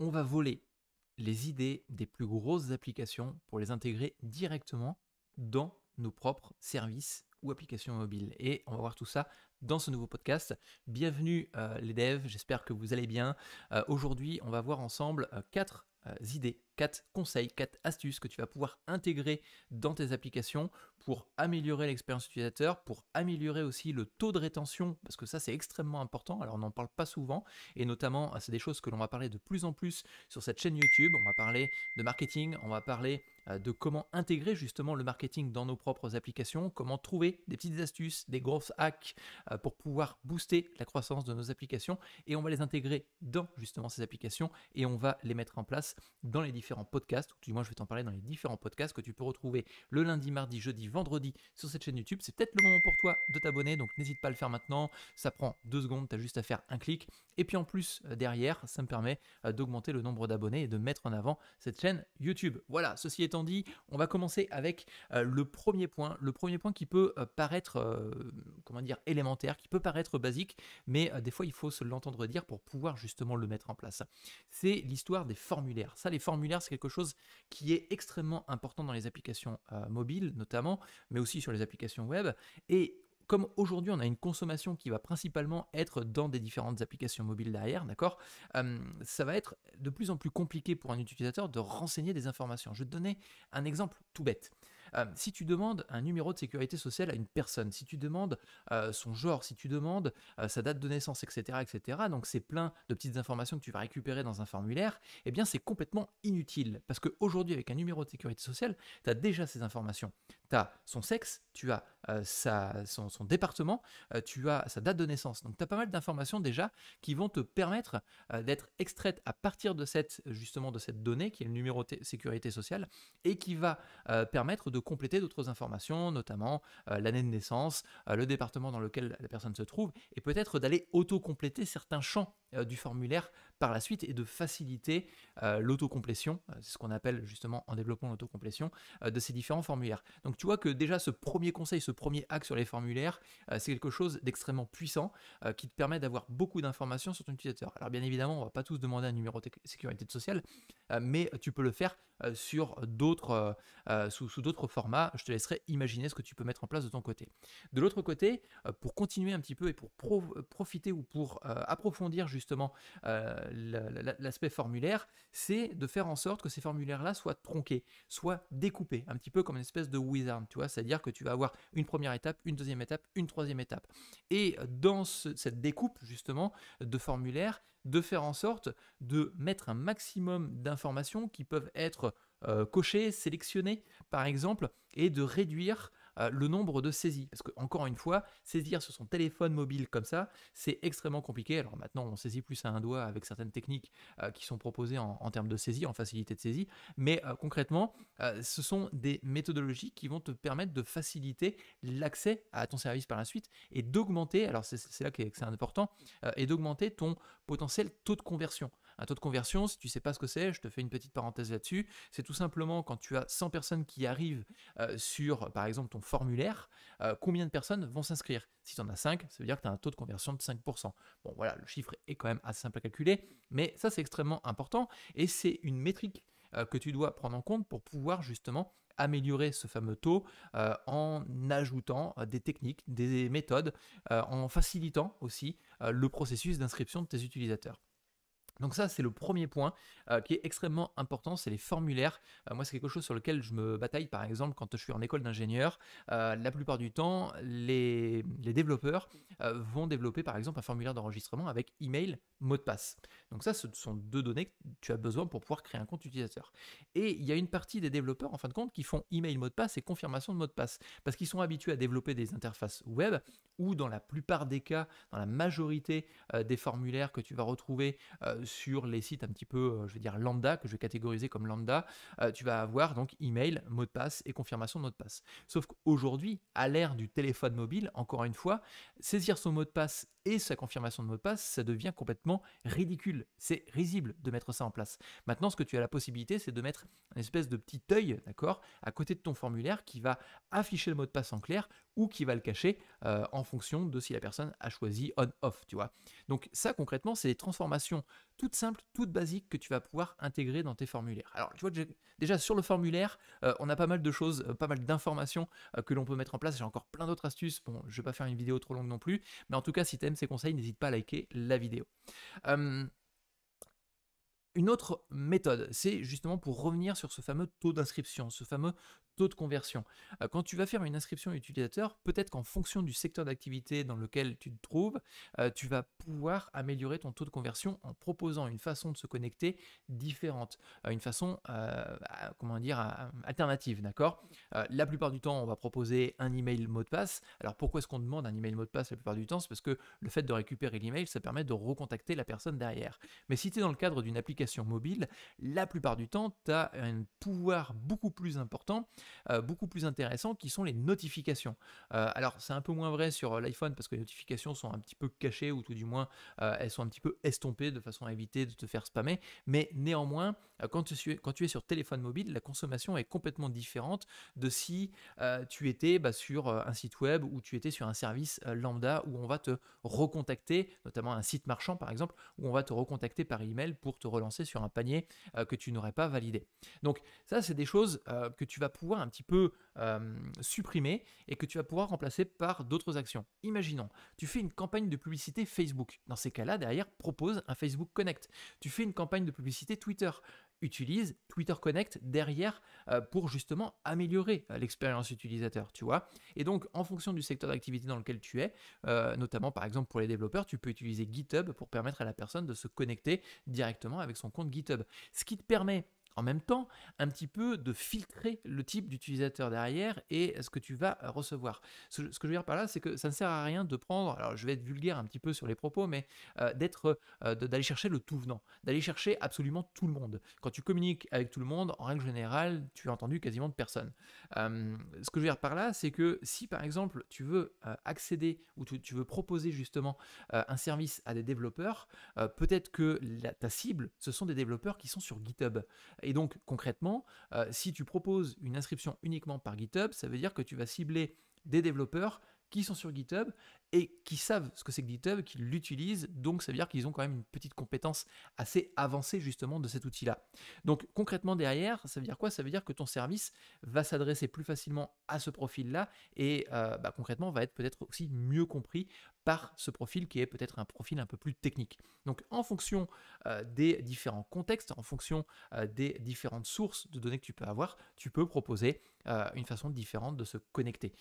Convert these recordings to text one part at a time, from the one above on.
on va voler les idées des plus grosses applications pour les intégrer directement dans nos propres services ou applications mobiles. Et on va voir tout ça dans ce nouveau podcast. Bienvenue euh, les devs, j'espère que vous allez bien. Euh, aujourd'hui, on va voir ensemble euh, quatre idées, quatre conseils, quatre astuces que tu vas pouvoir intégrer dans tes applications pour améliorer l'expérience utilisateur, pour améliorer aussi le taux de rétention, parce que ça c'est extrêmement important, alors on n'en parle pas souvent, et notamment c'est des choses que l'on va parler de plus en plus sur cette chaîne YouTube, on va parler de marketing, on va parler de comment intégrer justement le marketing dans nos propres applications, comment trouver des petites astuces, des grosses hacks euh, pour pouvoir booster la croissance de nos applications et on va les intégrer dans justement ces applications et on va les mettre en place dans les différents podcasts, ou du moins je vais t'en parler dans les différents podcasts que tu peux retrouver le lundi, mardi, jeudi, vendredi sur cette chaîne YouTube. C'est peut-être le moment pour toi de t'abonner, donc n'hésite pas à le faire maintenant, ça prend deux secondes, tu as juste à faire un clic et puis en plus euh, derrière, ça me permet euh, d'augmenter le nombre d'abonnés et de mettre en avant cette chaîne YouTube. Voilà, ceci étant dit, on va commencer avec le premier point, le premier point qui peut paraître, comment dire, élémentaire qui peut paraître basique, mais euh, des fois il faut se l'entendre dire pour pouvoir justement le mettre en place. C'est l'histoire des formulaires. Ça, les formulaires, c'est quelque chose qui est extrêmement important dans les applications euh, mobiles notamment, mais aussi sur les applications web. Et comme aujourd'hui on a une consommation qui va principalement être dans des différentes applications mobiles derrière, d'accord euh, Ça va être de plus en plus compliqué pour un utilisateur de renseigner des informations. Je vais te donner un exemple tout bête. Euh, si tu demandes un numéro de sécurité sociale à une personne, si tu demandes euh, son genre, si tu demandes euh, sa date de naissance, etc., etc., donc c'est plein de petites informations que tu vas récupérer dans un formulaire, eh bien c'est complètement inutile. Parce qu'aujourd'hui, avec un numéro de sécurité sociale, tu as déjà ces informations. Tu as son sexe, tu as son, département, tu as sa date de naissance. Donc tu as pas mal d'informations déjà qui vont te permettre d'être extraites à partir de cette, justement, de cette donnée qui est le numéro de sécurité sociale et qui va permettre de de compléter d'autres informations, notamment euh, l'année de naissance, euh, le département dans lequel la personne se trouve, et peut-être d'aller auto-compléter certains champs euh, du formulaire par la suite et de faciliter euh, l'autocomplétion, euh, c'est ce qu'on appelle justement en développement l'autocomplétion, de ces différents formulaires. Donc tu vois que déjà ce premier conseil, ce premier axe sur les formulaires, c'est quelque chose d'extrêmement puissant qui te permet d'avoir beaucoup d'informations sur ton utilisateur. Alors bien évidemment, on va pas tous demander un numéro de sécurité sociale, mais tu peux le faire sur d'autres, sous, d'autres formats. Je te laisserai imaginer ce que tu peux mettre en place de ton côté. De l'autre côté, pour continuer un petit peu et pour profiter ou pour approfondir justement justement euh, l'aspect formulaire, c'est de faire en sorte que ces formulaires-là soient tronqués, soient découpés, un petit peu comme une espèce de wizard, tu vois, c'est-à-dire que tu vas avoir une première étape, une deuxième étape, une troisième étape. Et dans cette découpe, justement, de formulaires, de faire en sorte de mettre un maximum d'informations qui peuvent être euh, cochées, sélectionnées, par exemple, et de réduire euh, le nombre de saisies. Parce que, encore une fois, saisir sur son téléphone mobile comme ça, c'est extrêmement compliqué. Alors maintenant, on saisit plus à un doigt avec certaines techniques euh, qui sont proposées en, termes de saisie, en facilité de saisie. Mais euh, concrètement, ce sont des méthodologies qui vont te permettre de faciliter l'accès à ton service par la suite et d'augmenter, alors c'est là que c'est important, et d'augmenter ton potentiel taux de conversion. Un taux de conversion, si tu ne sais pas ce que c'est, je te fais une petite parenthèse là-dessus, c'est tout simplement quand tu as 100 personnes qui arrivent euh, sur, par exemple, ton formulaire, euh, combien de personnes vont s'inscrire Si tu en as 5, ça veut dire que tu as un taux de conversion de 5%. Bon, voilà, le chiffre est quand même assez simple à calculer, mais ça, c'est extrêmement important et c'est une métrique euh, que tu dois prendre en compte pour pouvoir justement améliorer ce fameux taux en ajoutant des techniques, des méthodes, en facilitant aussi le processus d'inscription de tes utilisateurs. Donc ça, c'est le premier point euh, qui est extrêmement important, c'est les formulaires. Euh, moi, c'est quelque chose sur lequel je me bataille, par exemple, quand je suis en école d'ingénieur. Euh, la plupart du temps, les, développeurs vont développer, par exemple, un formulaire d'enregistrement avec email, mot de passe. Donc ça, ce sont deux données que tu as besoin pour pouvoir créer un compte utilisateur. Et il y a une partie des développeurs, en fin de compte, qui font email, mot de passe et confirmation de mot de passe, parce qu'ils sont habitués à développer des interfaces web où, dans la plupart des cas, dans la majorité des formulaires que tu vas retrouver, sur les sites un petit peu, euh, je vais dire lambda, que je vais catégoriser comme lambda, euh, tu vas avoir donc email, mot de passe et confirmation de mot de passe. Sauf qu'aujourd'hui, à l'ère du téléphone mobile, encore une fois, saisir son mot de passe et sa confirmation de mot de passe, ça devient complètement ridicule. C'est risible de mettre ça en place. Maintenant, ce que tu as la possibilité, c'est de mettre une espèce de petit œil, d'accord, à côté de ton formulaire qui va afficher le mot de passe en clair ou qui va le cacher euh, en fonction de si la personne a choisi on-off, tu vois. Donc ça concrètement, c'est des transformations toutes simples, toutes basiques que tu vas pouvoir intégrer dans tes formulaires. Alors tu vois déjà sur le formulaire, euh, on a pas mal de choses, euh, pas mal d'informations que l'on peut mettre en place. J'ai encore plein d'autres astuces. Bon, je vais pas faire une vidéo trop longue non plus, mais en tout cas, si tu aimes ces conseils, n'hésite pas à liker la vidéo. Une autre méthode, c'est justement pour revenir sur ce fameux taux d'inscription, ce fameux taux de conversion. Euh, quand tu vas faire une inscription utilisateur, peut-être qu'en fonction du secteur d'activité dans lequel tu te trouves, euh, tu vas pouvoir améliorer ton taux de conversion en proposant une façon de se connecter différente, euh, une façon, comment dire, alternative, d'accord La plupart du temps, on va proposer un email mot de passe. Alors pourquoi est-ce qu'on demande un email mot de passe la plupart du temps C'est parce que le fait de récupérer l'email, ça permet de recontacter la personne derrière. Mais si tu es dans le cadre d'une application mobile, la plupart du temps, tu as un pouvoir beaucoup plus important euh, beaucoup plus intéressant qui sont les notifications. Euh, alors c'est un peu moins vrai sur euh, l'iPhone parce que les notifications sont un petit peu cachées ou tout du moins elles sont un petit peu estompées de façon à éviter de te faire spammer. Mais néanmoins, quand tu, es sur téléphone mobile, la consommation est complètement différente de si tu étais bah, sur un site web ou tu étais sur un service lambda où on va te recontacter, notamment un site marchand par exemple, où on va te recontacter par email pour te relancer sur un panier que tu n'aurais pas validé. Donc ça c'est des choses que tu vas pouvoir un petit peu supprimé et que tu vas pouvoir remplacer par d'autres actions. Imaginons, tu fais une campagne de publicité Facebook. Dans ces cas-là, derrière, propose un Facebook Connect. Tu fais une campagne de publicité Twitter utilise Twitter Connect derrière euh, pour justement améliorer euh, l'expérience utilisateur, tu vois. Et donc, en fonction du secteur d'activité dans lequel tu es, euh, notamment par exemple pour les développeurs, tu peux utiliser GitHub pour permettre à la personne de se connecter directement avec son compte GitHub. Ce qui te permet en même temps un petit peu de filtrer le type d'utilisateur derrière et ce que tu vas recevoir. Ce, que je veux dire par là, c'est que ça ne sert à rien de prendre, alors je vais être vulgaire un petit peu sur les propos, mais euh, d'être, euh, d'aller chercher le tout venant, d'aller chercher absolument tout le monde. Quand tu communiques avec tout le monde, en règle générale, tu as entendu quasiment de personne. Euh, ce que je veux dire par là, c'est que si par exemple tu veux accéder ou tu, veux proposer justement un service à des développeurs, peut-être que ta cible, ce sont des développeurs qui sont sur GitHub. Et donc concrètement, euh, si tu proposes une inscription uniquement par GitHub, ça veut dire que tu vas cibler des développeurs qui sont sur GitHub et qui savent ce que c'est que GitHub, qui l'utilisent, donc ça veut dire qu'ils ont quand même une petite compétence assez avancée justement de cet outil-là. Donc concrètement derrière, ça veut dire quoi Ça veut dire que ton service va s'adresser plus facilement à ce profil-là et euh, bah, concrètement va être peut-être aussi mieux compris par ce profil qui est peut-être un profil un peu plus technique. Donc en fonction euh, des différents contextes, en fonction euh, des différentes sources de données que tu peux avoir, tu peux proposer euh, une façon différente de se connecter.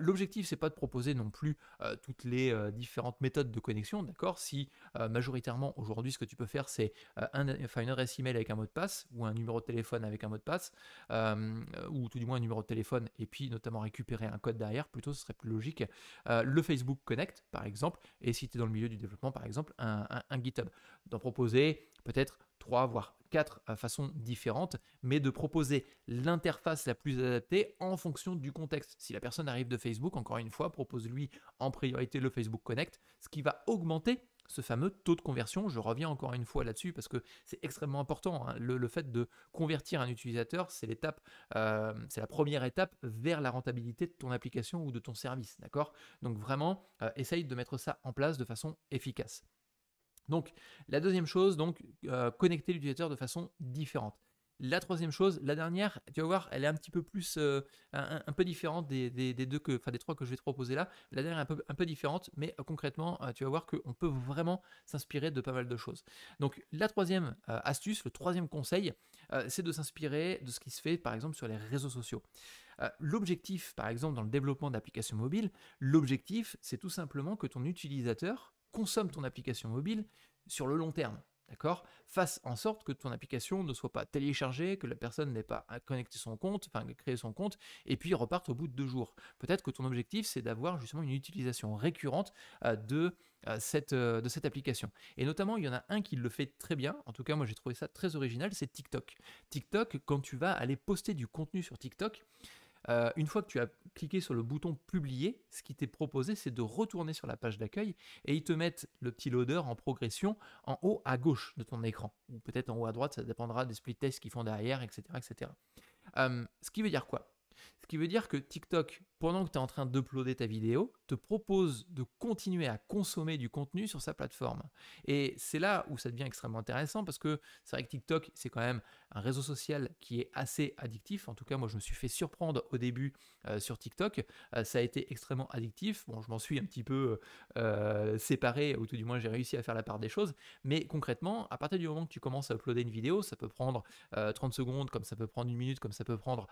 L'objectif, c'est pas de proposer non plus toutes les différentes méthodes de connexion, d'accord Si majoritairement aujourd'hui, ce que tu peux faire, c'est un, enfin, une adresse email avec un mot de passe ou un numéro de téléphone avec un mot de passe, ou tout du moins un numéro de téléphone et puis notamment récupérer un code derrière, plutôt ce serait plus logique. le Facebook Connect, par exemple, exemple, et si tu es dans le milieu du développement, par exemple, un, un GitHub. D'en proposer peut-être trois, voire quatre euh, façons différentes, mais de proposer l'interface la plus adaptée en fonction du contexte. Si la personne arrive de Facebook, encore une fois, propose lui en priorité le Facebook Connect, ce qui va augmenter ce fameux taux de conversion. Je reviens encore une fois là-dessus parce que c'est extrêmement important. Hein. Le, fait de convertir un utilisateur, c'est l'étape, euh, c'est la première étape vers la rentabilité de ton application ou de ton service, d'accord Donc vraiment, euh, essaye de mettre ça en place de façon efficace. Donc la deuxième chose, donc euh, connecter l'utilisateur de façon différente. La troisième chose, la dernière, tu vas voir, elle est un petit peu plus, euh, un, peu différente des, deux que, enfin des trois que je vais te proposer là. La dernière est un peu, différente, mais euh, concrètement, euh, tu vas voir qu'on peut vraiment s'inspirer de pas mal de choses. Donc la troisième astuce, le troisième conseil, c'est de s'inspirer de ce qui se fait par exemple sur les réseaux sociaux. l'objectif, par exemple, dans le développement d'applications mobiles, l'objectif, c'est tout simplement que ton utilisateur consomme ton application mobile sur le long terme. D'accord Fasse en sorte que ton application ne soit pas téléchargée, que la personne n'ait pas connecté son compte, enfin créé son compte, et puis reparte au bout de deux jours. Peut-être que ton objectif, c'est d'avoir justement une utilisation récurrente euh, de, euh, cette, euh, de cette application. Et notamment, il y en a un qui le fait très bien, en tout cas moi j'ai trouvé ça très original, c'est TikTok. TikTok, quand tu vas aller poster du contenu sur TikTok, euh, une fois que tu as cliqué sur le bouton publier, ce qui t'est proposé, c'est de retourner sur la page d'accueil et ils te mettent le petit loader en progression en haut à gauche de ton écran. Ou peut-être en haut à droite, ça dépendra des split tests qu'ils font derrière, etc. etc. Euh, ce qui veut dire quoi Ce qui veut dire que TikTok pendant que tu es en train d'uploader ta vidéo, te propose de continuer à consommer du contenu sur sa plateforme. Et c'est là où ça devient extrêmement intéressant parce que c'est vrai que TikTok, c'est quand même un réseau social qui est assez addictif. En tout cas, moi, je me suis fait surprendre au début euh, sur TikTok. Euh, ça a été extrêmement addictif. Bon, je m'en suis un petit peu euh, séparé, ou tout du moins, j'ai réussi à faire la part des choses. Mais concrètement, à partir du moment que tu commences à uploader une vidéo, ça peut prendre 30 secondes, comme ça peut prendre une minute, comme ça peut prendre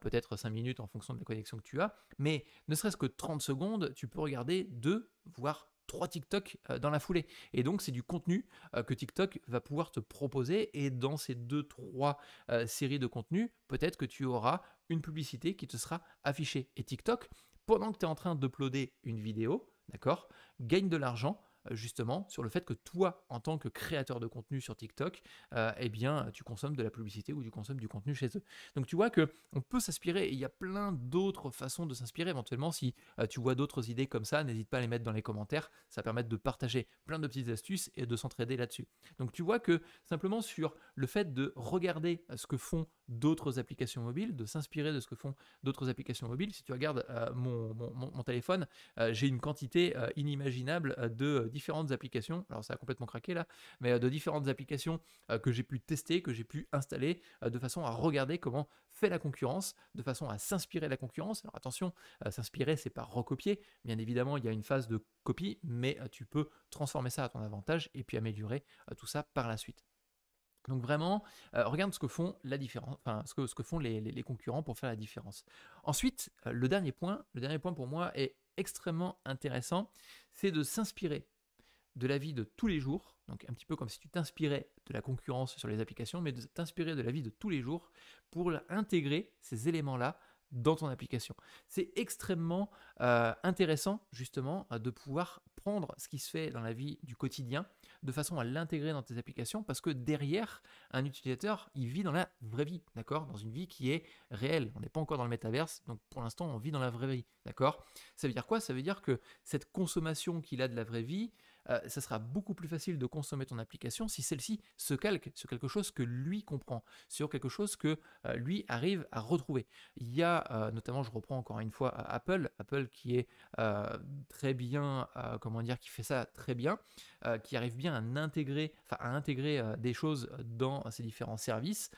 peut-être 5 minutes en fonction de la connexion que tu as mais ne serait-ce que 30 secondes, tu peux regarder deux, voire trois TikTok euh, dans la foulée. Et donc, c'est du contenu euh, que TikTok va pouvoir te proposer. Et dans ces deux, trois euh, séries de contenu, peut-être que tu auras une publicité qui te sera affichée. Et TikTok, pendant que tu es en train d'uploader une vidéo, d'accord, gagne de l'argent justement sur le fait que toi, en tant que créateur de contenu sur TikTok, euh, eh bien, tu consommes de la publicité ou tu consommes du contenu chez eux. Donc tu vois que on peut s'inspirer et il y a plein d'autres façons de s'inspirer. Éventuellement, si euh, tu vois d'autres idées comme ça, n'hésite pas à les mettre dans les commentaires. Ça permet de partager plein de petites astuces et de s'entraider là-dessus. Donc tu vois que simplement sur le fait de regarder ce que font d'autres applications mobiles, de s'inspirer de ce que font d'autres applications mobiles. Si tu regardes euh, mon, téléphone, euh, j'ai une quantité euh, inimaginable de différentes applications. Alors ça a complètement craqué là, mais de différentes applications que j'ai pu tester, que j'ai pu installer, de façon à regarder comment fait la concurrence, de façon à s'inspirer de la concurrence. Alors attention, s'inspirer, c'est pas recopier. Bien évidemment, il y a une phase de copie, mais tu peux transformer ça à ton avantage et puis améliorer tout ça par la suite. Donc vraiment, euh, regarde ce que font la différence, enfin ce que, ce que font les, concurrents pour faire la différence. Ensuite, euh, le dernier point, le dernier point pour moi est extrêmement intéressant, c'est de s'inspirer de la vie de tous les jours, donc un petit peu comme si tu t'inspirais de la concurrence sur les applications, mais de t'inspirer de la vie de tous les jours pour intégrer ces éléments-là dans ton application. C'est extrêmement euh, intéressant justement de pouvoir ce qui se fait dans la vie du quotidien de façon à l'intégrer dans tes applications parce que derrière, un utilisateur, il vit dans la vraie vie, d'accord Dans une vie qui est réelle. On n'est pas encore dans le métaverse, donc pour l'instant, on vit dans la vraie vie, d'accord Ça veut dire quoi Ça veut dire que cette consommation qu'il a de la vraie vie, euh, ça sera beaucoup plus facile de consommer ton application si celle-ci se calque sur quelque chose que lui comprend, sur quelque chose que euh, lui arrive à retrouver. Il y a euh, notamment, je reprends encore une fois Apple, Apple qui est très bien, comment dire, qui fait ça très bien, qui arrive bien à intégrer, à intégrer des choses dans ses différents services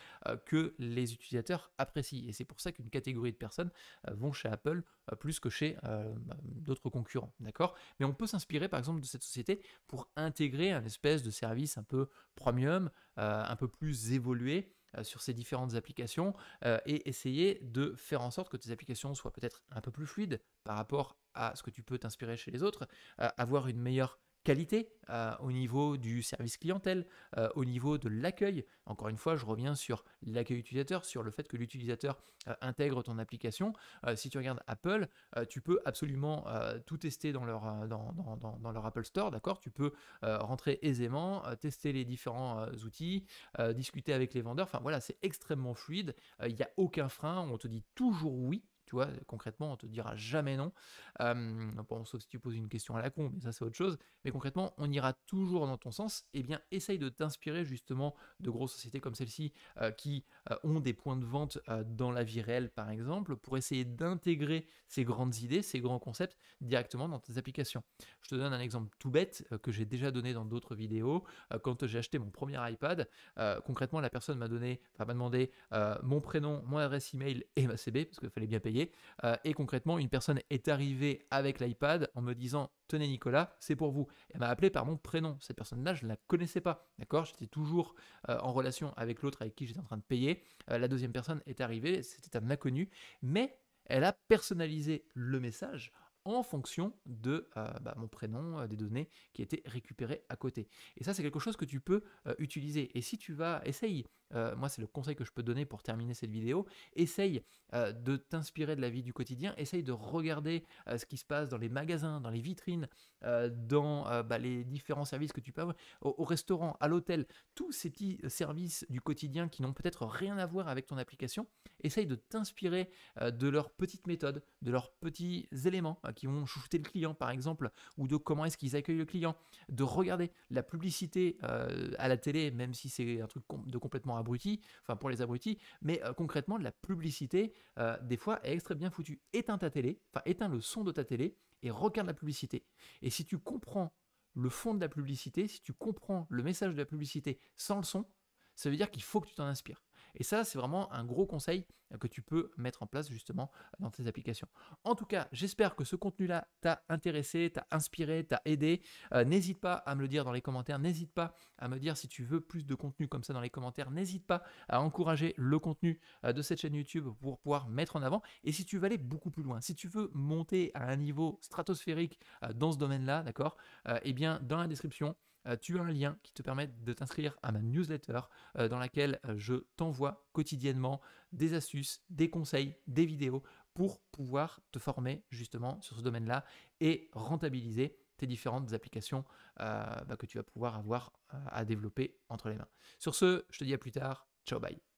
que les utilisateurs apprécient. Et c'est pour ça qu'une catégorie de personnes vont chez Apple plus que chez d'autres concurrents, d'accord Mais on peut s'inspirer par exemple de cette société pour intégrer un espèce de service un peu premium, euh, un peu plus évolué euh, sur ces différentes applications euh, et essayer de faire en sorte que tes applications soient peut-être un peu plus fluides par rapport à ce que tu peux t'inspirer chez les autres, avoir une meilleure qualité euh, au niveau du service clientèle, euh, au niveau de l'accueil. Encore une fois, je reviens sur l'accueil utilisateur, sur le fait que l'utilisateur euh, intègre ton application. si tu regardes Apple, tu peux absolument tout tester dans leur, leur Apple Store, d'accord Tu peux rentrer aisément, tester les différents outils, discuter avec les vendeurs. Enfin voilà, c'est extrêmement fluide. Il n'y a aucun frein. On te dit toujours oui tu vois, concrètement, on te dira jamais non. Euh, sauf si tu poses une question à la con, mais ça c'est autre chose. Mais concrètement, on ira toujours dans ton sens. Eh bien, essaye de t'inspirer justement de grosses sociétés comme celle-ci euh, qui euh, ont des points de vente dans la vie réelle, par exemple, pour essayer d'intégrer ces grandes idées, ces grands concepts directement dans tes applications. Je te donne un exemple tout bête que j'ai déjà donné dans d'autres vidéos. quand j'ai acheté mon premier iPad, concrètement, la personne m'a donné, m'a demandé mon prénom, mon adresse email et ma CB parce qu'il fallait bien payer. Euh, et concrètement, une personne est arrivée avec l'iPad en me disant Tenez Nicolas, c'est pour vous. Elle m'a appelé par mon prénom. Cette personne-là, je ne la connaissais pas. D'accord J'étais toujours euh, en relation avec l'autre avec qui j'étais en train de payer. Euh, la deuxième personne est arrivée, c'était un inconnu. Mais elle a personnalisé le message en fonction de bah, mon prénom, des données qui étaient récupérées à côté. Et ça, c'est quelque chose que tu peux utiliser. Et si tu vas, essaye euh, moi c'est le conseil que je peux donner pour terminer cette vidéo, essaye euh, de t'inspirer de la vie du quotidien, essaye de regarder euh, ce qui se passe dans les magasins, dans les vitrines, dans bah, les différents services que tu peux avoir, au, restaurant, à l'hôtel, tous ces petits services du quotidien qui n'ont peut-être rien à voir avec ton application, essaye de t'inspirer de leurs petites méthodes, de leurs petits éléments qui vont chouchouter le client par exemple, ou de comment est-ce qu'ils accueillent le client, de regarder la publicité à la télé, même si c'est un truc de complètement abrutis, enfin pour les abrutis, mais euh, concrètement la publicité, euh, des fois, est extrêmement bien foutue. Éteins ta télé, enfin éteins le son de ta télé et regarde la publicité. Et si tu comprends le fond de la publicité, si tu comprends le message de la publicité sans le son, ça veut dire qu'il faut que tu t'en inspires. Et ça, c'est vraiment un gros conseil que tu peux mettre en place justement dans tes applications. En tout cas, j'espère que ce contenu-là t'a intéressé, t'a inspiré, t'a aidé. Euh, n'hésite pas à me le dire dans les commentaires, n'hésite pas à me dire si tu veux plus de contenu comme ça dans les commentaires, n'hésite pas à encourager le contenu euh, de cette chaîne YouTube pour pouvoir mettre en avant. Et si tu veux aller beaucoup plus loin, si tu veux monter à un niveau stratosphérique euh, dans ce domaine-là, d'accord, eh bien dans la description, tu as un lien qui te permet de t'inscrire à ma newsletter dans laquelle je t'envoie quotidiennement des astuces, des conseils, des vidéos pour pouvoir te former justement sur ce domaine-là et rentabiliser tes différentes applications euh, bah, que tu vas pouvoir avoir euh, à développer entre les mains. Sur ce, je te dis à plus tard. Ciao, bye.